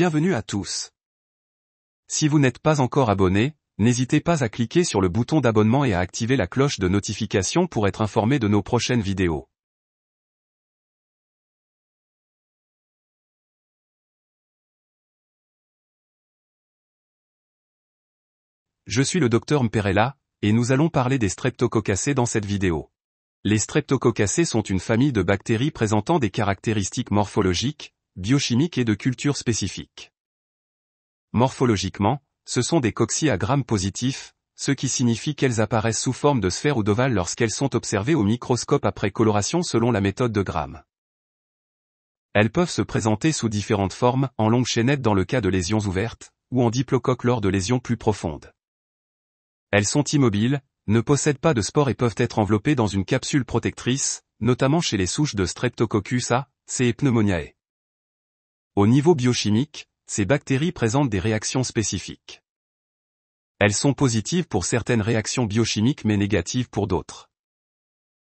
Bienvenue à tous. Si vous n'êtes pas encore abonné, n'hésitez pas à cliquer sur le bouton d'abonnement et à activer la cloche de notification pour être informé de nos prochaines vidéos. Je suis le docteur Mperella, et nous allons parler des streptococcacées dans cette vidéo. Les streptococcacées sont une famille de bactéries présentant des caractéristiques morphologiques, biochimiques et de culture spécifique. Morphologiquement, ce sont des cocci à grammes positifs, ce qui signifie qu'elles apparaissent sous forme de sphère ou d'ovales lorsqu'elles sont observées au microscope après coloration selon la méthode de Gram. Elles peuvent se présenter sous différentes formes, en longues chaînettes dans le cas de lésions ouvertes, ou en diplocoque lors de lésions plus profondes. Elles sont immobiles, ne possèdent pas de spores et peuvent être enveloppées dans une capsule protectrice, notamment chez les souches de Streptococcus A, C. et Pneumoniae. Au niveau biochimique, ces bactéries présentent des réactions spécifiques. Elles sont positives pour certaines réactions biochimiques mais négatives pour d'autres.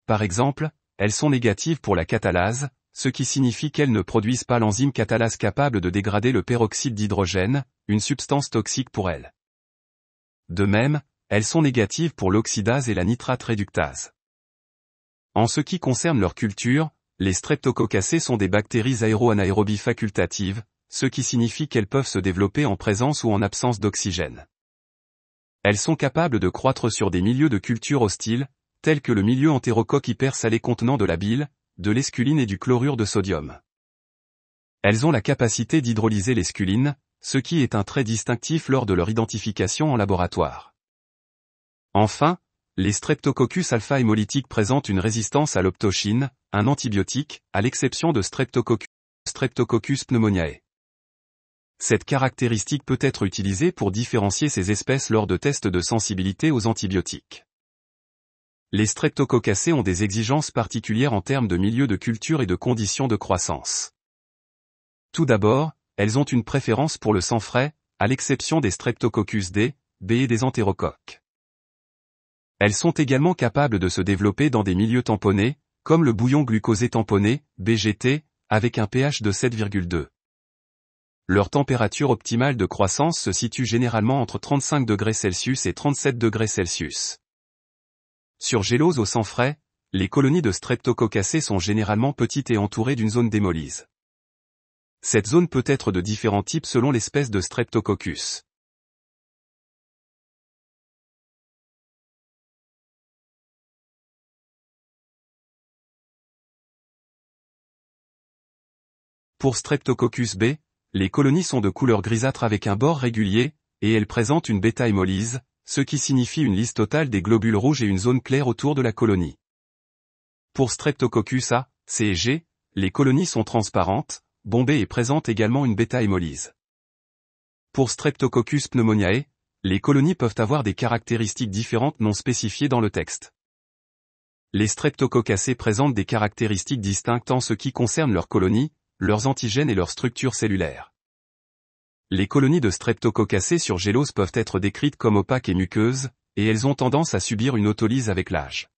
Par exemple, elles sont négatives pour la catalase, ce qui signifie qu'elles ne produisent pas l'enzyme catalase capable de dégrader le peroxyde d'hydrogène, une substance toxique pour elles. De même, elles sont négatives pour l'oxydase et la nitrate réductase. En ce qui concerne leur culture, les streptococcacées sont des bactéries aéro facultatives, ce qui signifie qu'elles peuvent se développer en présence ou en absence d'oxygène. Elles sont capables de croître sur des milieux de culture hostiles, tels que le milieu entérocoque salé contenant de la bile, de l'esculine et du chlorure de sodium. Elles ont la capacité d'hydrolyser l'esculine, ce qui est un trait distinctif lors de leur identification en laboratoire. Enfin, les Streptococcus alpha hémolytiques présentent une résistance à l'optochine, un antibiotique, à l'exception de Streptococcus, pneumoniae. Cette caractéristique peut être utilisée pour différencier ces espèces lors de tests de sensibilité aux antibiotiques. Les streptococcacées ont des exigences particulières en termes de milieu de culture et de conditions de croissance. Tout d'abord, elles ont une préférence pour le sang frais, à l'exception des streptococcus D, B et des entérocoques. Elles sont également capables de se développer dans des milieux tamponnés, comme le bouillon glucosé tamponné, BGT, avec un pH de 7,2. Leur température optimale de croissance se situe généralement entre 35 et 37 Sur gélose au sang frais, les colonies de streptococcacées sont généralement petites et entourées d'une zone d'hémolyse. Cette zone peut être de différents types selon l'espèce de streptococcus. Pour Streptococcus B, les colonies sont de couleur grisâtre avec un bord régulier, et elles présentent une bêta-hémolyse, ce qui signifie une liste totale des globules rouges et une zone claire autour de la colonie. Pour Streptococcus A, C et G, les colonies sont transparentes, bombées et présentent également une bêta-hémolyse. Pour Streptococcus pneumoniae, les colonies peuvent avoir des caractéristiques différentes non spécifiées dans le texte. Les streptococcacées présentent des caractéristiques distinctes en ce qui concerne leurs colonies, leurs antigènes et leurs structures cellulaires. Les colonies de streptococcacées sur gélose peuvent être décrites comme opaques et muqueuses, et elles ont tendance à subir une autolyse avec l'âge.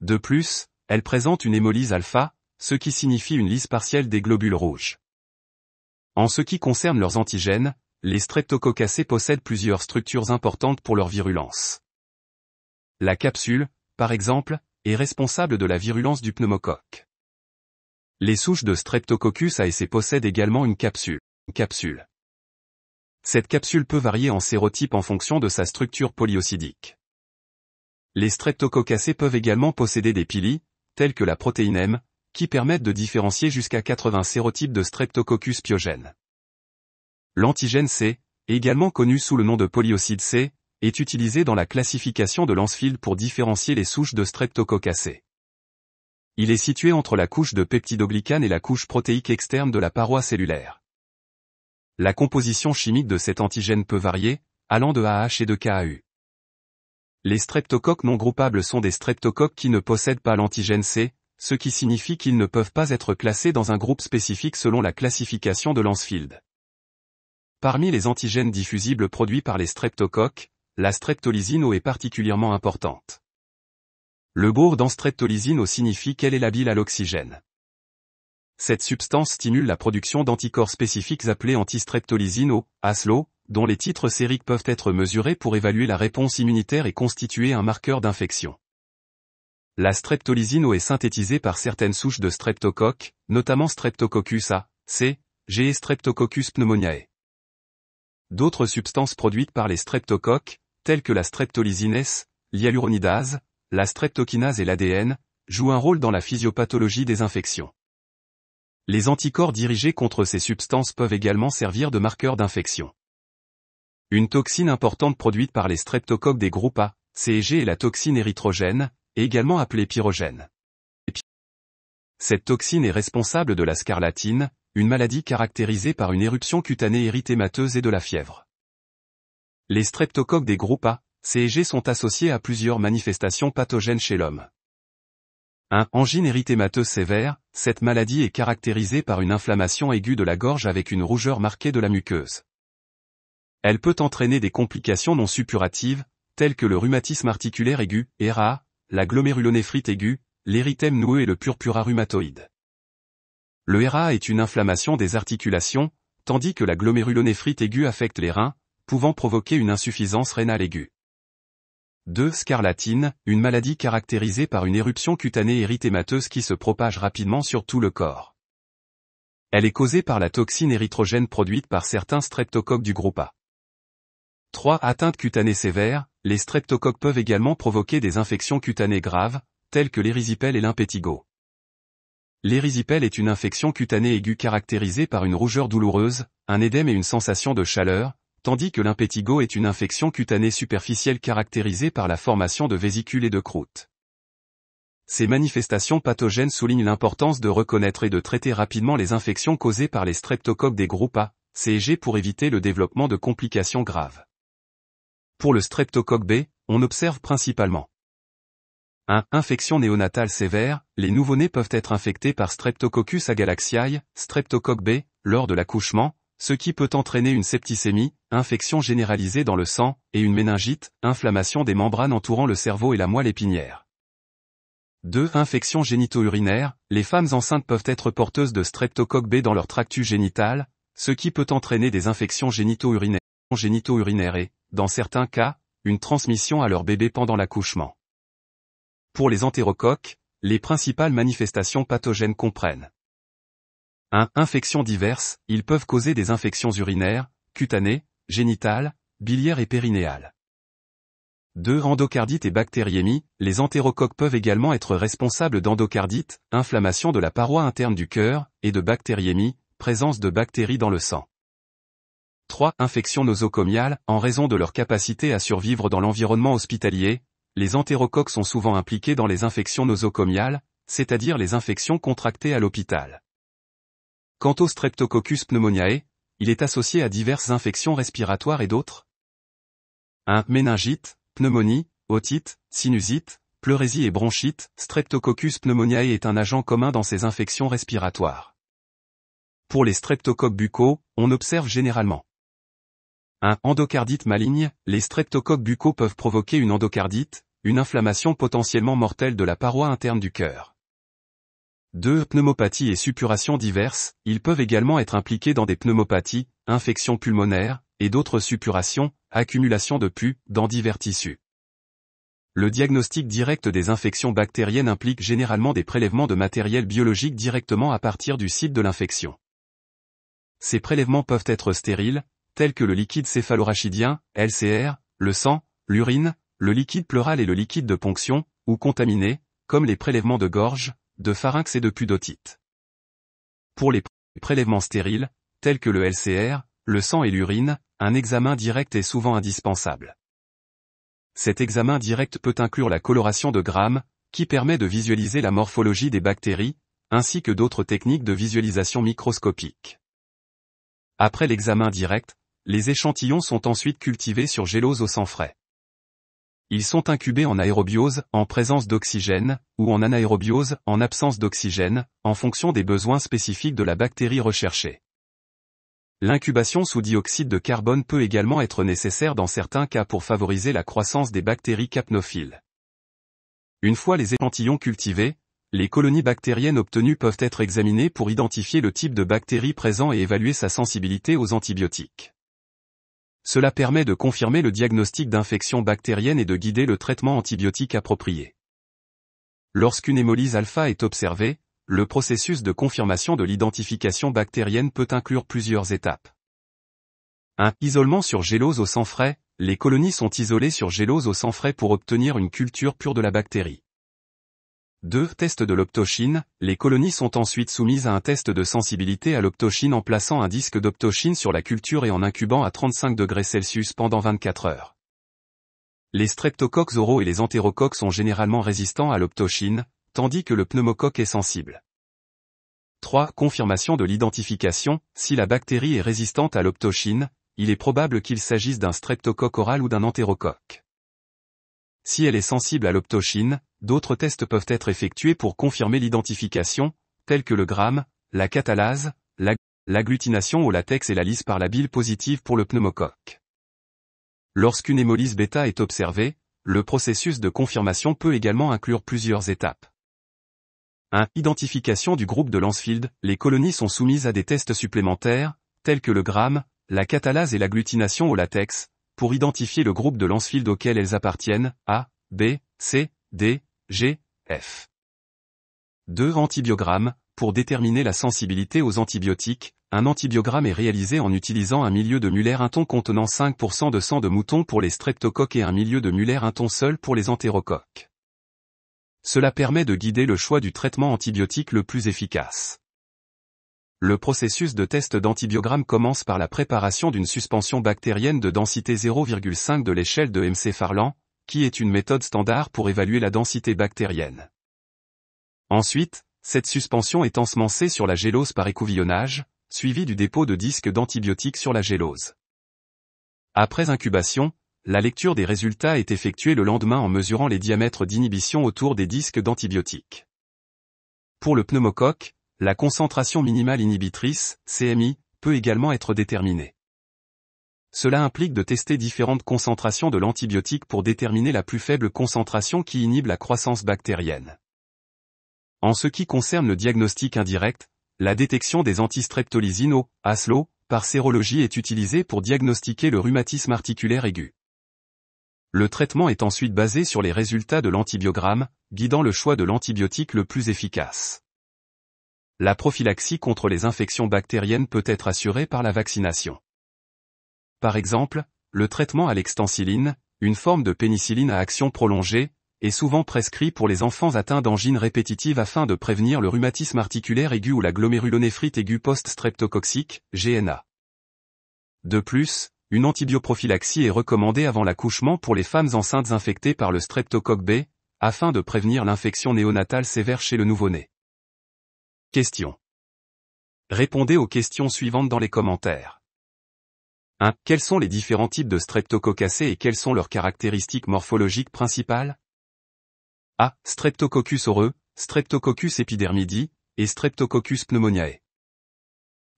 De plus, elles présentent une hémolyse alpha, ce qui signifie une lisse partielle des globules rouges. En ce qui concerne leurs antigènes, les streptococcacées possèdent plusieurs structures importantes pour leur virulence. La capsule, par exemple, est responsable de la virulence du pneumocoque. Les souches de Streptococcus A et C possèdent également une capsule. capsule. Cette capsule peut varier en sérotype en fonction de sa structure polyocidique. Les streptococcacées peuvent également posséder des pili, tels que la protéine M, qui permettent de différencier jusqu'à 80 sérotypes de Streptococcus pyogène. L'antigène C, également connu sous le nom de polyocide C, est utilisé dans la classification de Lancefield pour différencier les souches de Streptococcacées. Il est situé entre la couche de peptidoglycane et la couche protéique externe de la paroi cellulaire. La composition chimique de cet antigène peut varier, allant de AH et de KAU. Les streptocoques non groupables sont des streptocoques qui ne possèdent pas l'antigène C, ce qui signifie qu'ils ne peuvent pas être classés dans un groupe spécifique selon la classification de Lancefield. Parmi les antigènes diffusibles produits par les streptocoques, la streptolysine O est particulièrement importante. Le bourg au signifie qu'elle est labile à l'oxygène. Cette substance stimule la production d'anticorps spécifiques appelés antistreptolisine ASLO, dont les titres sériques peuvent être mesurés pour évaluer la réponse immunitaire et constituer un marqueur d'infection. La streptolysino est synthétisée par certaines souches de streptocoques, notamment Streptococcus A, C, G et Streptococcus pneumoniae. D'autres substances produites par les streptocoques, telles que la streptolysines, S, l'hyaluronidase, la streptokinase et l'ADN, jouent un rôle dans la physiopathologie des infections. Les anticorps dirigés contre ces substances peuvent également servir de marqueurs d'infection. Une toxine importante produite par les streptocoques des groupes A, C et G est la toxine érythrogène, également appelée pyrogène. Cette toxine est responsable de la scarlatine, une maladie caractérisée par une éruption cutanée érythémateuse et de la fièvre. Les streptocoques des groupes A, CEG sont associés à plusieurs manifestations pathogènes chez l'homme. 1. Angine érythémateuse sévère, cette maladie est caractérisée par une inflammation aiguë de la gorge avec une rougeur marquée de la muqueuse. Elle peut entraîner des complications non suppuratives, telles que le rhumatisme articulaire aigu, ERA, la glomérulonéphrite aiguë, l'érythème noueux et le purpura rhumatoïde. Le ERA est une inflammation des articulations, tandis que la glomérulonéphrite aiguë affecte les reins, pouvant provoquer une insuffisance rénale aiguë. 2. Scarlatine, une maladie caractérisée par une éruption cutanée érythémateuse qui se propage rapidement sur tout le corps. Elle est causée par la toxine érythrogène produite par certains streptocoques du groupe A. 3. Atteinte cutanée sévère, les streptocoques peuvent également provoquer des infections cutanées graves, telles que l'érysipèle et l'impétigo. L'érysipèle est une infection cutanée aiguë caractérisée par une rougeur douloureuse, un édème et une sensation de chaleur, tandis que l'impétigo est une infection cutanée superficielle caractérisée par la formation de vésicules et de croûtes. Ces manifestations pathogènes soulignent l'importance de reconnaître et de traiter rapidement les infections causées par les streptocoques des groupes A, C et G pour éviter le développement de complications graves. Pour le streptocoque B, on observe principalement 1. Infection néonatale sévère, les nouveau-nés peuvent être infectés par Streptococcus agalaxiae, streptocoque B, lors de l'accouchement, ce qui peut entraîner une septicémie, infection généralisée dans le sang, et une méningite, inflammation des membranes entourant le cerveau et la moelle épinière. 2. Infections génito urinaires les femmes enceintes peuvent être porteuses de streptocoque B dans leur tractus génital, ce qui peut entraîner des infections génito-urinaires et, dans certains cas, une transmission à leur bébé pendant l'accouchement. Pour les entérocoques, les principales manifestations pathogènes comprennent 1. Infections diverses, ils peuvent causer des infections urinaires, cutanées, génitales, biliaires et périnéales. 2. Endocardite et bactériémie, les entérocoques peuvent également être responsables d'endocardite, inflammation de la paroi interne du cœur, et de bactériémie, présence de bactéries dans le sang. 3. Infections nosocomiales, en raison de leur capacité à survivre dans l'environnement hospitalier, les entérocoques sont souvent impliqués dans les infections nosocomiales, c'est-à-dire les infections contractées à l'hôpital. Quant au Streptococcus pneumoniae, il est associé à diverses infections respiratoires et d'autres. 1. Méningite, pneumonie, otite, sinusite, pleurésie et bronchite, Streptococcus pneumoniae est un agent commun dans ces infections respiratoires. Pour les streptocoques buccaux, on observe généralement 1. Endocardite maligne, les streptocoques buccaux peuvent provoquer une endocardite, une inflammation potentiellement mortelle de la paroi interne du cœur. Deux Pneumopathies et suppurations diverses, ils peuvent également être impliqués dans des pneumopathies, infections pulmonaires, et d'autres suppurations, accumulation de pus, dans divers tissus. Le diagnostic direct des infections bactériennes implique généralement des prélèvements de matériel biologique directement à partir du site de l'infection. Ces prélèvements peuvent être stériles, tels que le liquide céphalorachidien, LCR, le sang, l'urine, le liquide pleural et le liquide de ponction, ou contaminés, comme les prélèvements de gorge, de pharynx et de pudotite. Pour les prélèvements stériles, tels que le LCR, le sang et l'urine, un examen direct est souvent indispensable. Cet examen direct peut inclure la coloration de grammes, qui permet de visualiser la morphologie des bactéries, ainsi que d'autres techniques de visualisation microscopique. Après l'examen direct, les échantillons sont ensuite cultivés sur gélose au sang frais. Ils sont incubés en aérobiose, en présence d'oxygène, ou en anaérobiose, en absence d'oxygène, en fonction des besoins spécifiques de la bactérie recherchée. L'incubation sous dioxyde de carbone peut également être nécessaire dans certains cas pour favoriser la croissance des bactéries capnophiles. Une fois les échantillons cultivés, les colonies bactériennes obtenues peuvent être examinées pour identifier le type de bactérie présent et évaluer sa sensibilité aux antibiotiques. Cela permet de confirmer le diagnostic d'infection bactérienne et de guider le traitement antibiotique approprié. Lorsqu'une hémolyse alpha est observée, le processus de confirmation de l'identification bactérienne peut inclure plusieurs étapes. 1. Isolement sur gélose au sang frais. Les colonies sont isolées sur gélose au sang frais pour obtenir une culture pure de la bactérie. 2. Test de l'optochine. Les colonies sont ensuite soumises à un test de sensibilité à l'optochine en plaçant un disque d'optochine sur la culture et en incubant à 35 degrés pendant 24 heures. Les streptocoques oraux et les entérocoques sont généralement résistants à l'optochine, tandis que le pneumocoque est sensible. 3. Confirmation de l'identification. Si la bactérie est résistante à l'optochine, il est probable qu'il s'agisse d'un streptocoque oral ou d'un entérocoque. Si elle est sensible à l'optochine, d'autres tests peuvent être effectués pour confirmer l'identification, tels que le gramme, la catalase, l'agglutination au latex et la lisse par la bile positive pour le pneumocoque. Lorsqu'une hémolyse bêta est observée, le processus de confirmation peut également inclure plusieurs étapes. 1. Identification du groupe de Lancefield, Les colonies sont soumises à des tests supplémentaires, tels que le gramme, la catalase et l'agglutination au latex, pour identifier le groupe de Lancefield auquel elles appartiennent, A, B, C, D, G, F. 2. Antibiogramme. Pour déterminer la sensibilité aux antibiotiques, un antibiogramme est réalisé en utilisant un milieu de Muller un ton contenant 5% de sang de mouton pour les streptocoques et un milieu de Muller un ton seul pour les entérocoques. Cela permet de guider le choix du traitement antibiotique le plus efficace. Le processus de test d'antibiogramme commence par la préparation d'une suspension bactérienne de densité 0,5 de l'échelle de MC Farland, qui est une méthode standard pour évaluer la densité bactérienne. Ensuite, cette suspension est ensemencée sur la gélose par écouvillonnage, suivie du dépôt de disques d'antibiotiques sur la gélose. Après incubation, la lecture des résultats est effectuée le lendemain en mesurant les diamètres d'inhibition autour des disques d'antibiotiques. Pour le pneumocoque, la concentration minimale inhibitrice, CMI, peut également être déterminée. Cela implique de tester différentes concentrations de l'antibiotique pour déterminer la plus faible concentration qui inhibe la croissance bactérienne. En ce qui concerne le diagnostic indirect, la détection des antistreptolysino, ASLO par sérologie est utilisée pour diagnostiquer le rhumatisme articulaire aigu. Le traitement est ensuite basé sur les résultats de l'antibiogramme, guidant le choix de l'antibiotique le plus efficace. La prophylaxie contre les infections bactériennes peut être assurée par la vaccination. Par exemple, le traitement à l'extensiline, une forme de pénicilline à action prolongée, est souvent prescrit pour les enfants atteints d'angines répétitives afin de prévenir le rhumatisme articulaire aigu ou la glomérulonéphrite aiguë post-streptococcique, GNA. De plus, une antibioprophylaxie est recommandée avant l'accouchement pour les femmes enceintes infectées par le streptocoque B, afin de prévenir l'infection néonatale sévère chez le nouveau-né. Question. Répondez aux questions suivantes dans les commentaires. 1. Quels sont les différents types de streptococcacées et quelles sont leurs caractéristiques morphologiques principales A. Streptococcus oreux, Streptococcus epidermidi, et Streptococcus pneumoniae.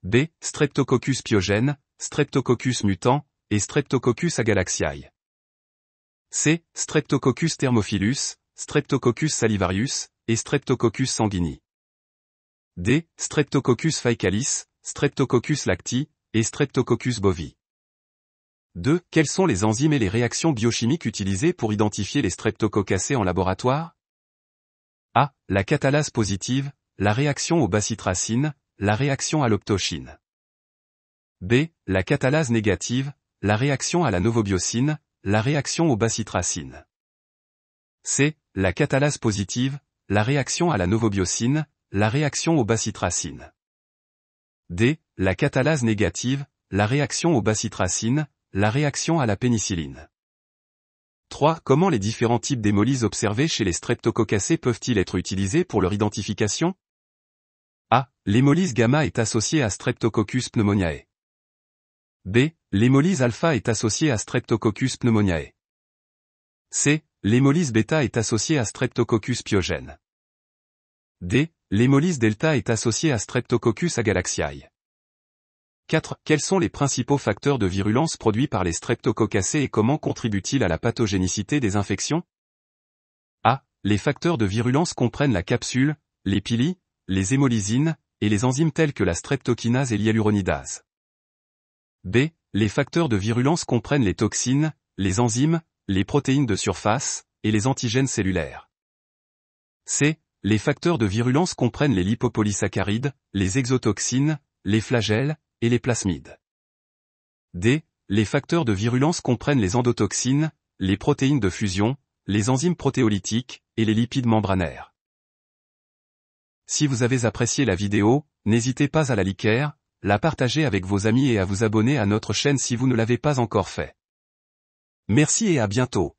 B. Streptococcus pyogène, Streptococcus mutant, et Streptococcus agalaxiae. C. Streptococcus thermophilus, Streptococcus salivarius, et Streptococcus sanguini. D. Streptococcus faecalis, Streptococcus lacti, et Streptococcus bovi. 2. Quelles sont les enzymes et les réactions biochimiques utilisées pour identifier les streptococcés en laboratoire A. La catalase positive, la réaction au bacitracine, la réaction à l'optochine. B. La catalase négative, la réaction à la novobiocine, la réaction au bacitracine. C. La catalase positive, la réaction à la novobiocine, la réaction au bacitracine. D. La catalase négative, la réaction au bacitracine. La réaction à la pénicilline. 3. Comment les différents types d'hémolyse observés chez les streptococcacées peuvent-ils être utilisés pour leur identification A. L'hémolyse gamma est associée à Streptococcus pneumoniae. B. L'hémolyse alpha est associée à Streptococcus pneumoniae. C. L'hémolyse bêta est associée à Streptococcus pyogène. D. L'hémolyse delta est associée à Streptococcus agalaxiae. 4. Quels sont les principaux facteurs de virulence produits par les streptococcacées et comment contribuent-ils à la pathogénicité des infections A. Les facteurs de virulence comprennent la capsule, les pili, les hémolysines, et les enzymes telles que la streptokinase et l'hyaluronidase. B. Les facteurs de virulence comprennent les toxines, les enzymes, les protéines de surface, et les antigènes cellulaires. C. Les facteurs de virulence comprennent les lipopolysaccharides, les exotoxines, les flagelles, et les plasmides. D. Les facteurs de virulence comprennent les endotoxines, les protéines de fusion, les enzymes protéolytiques et les lipides membranaires. Si vous avez apprécié la vidéo, n'hésitez pas à la liker, la partager avec vos amis et à vous abonner à notre chaîne si vous ne l'avez pas encore fait. Merci et à bientôt.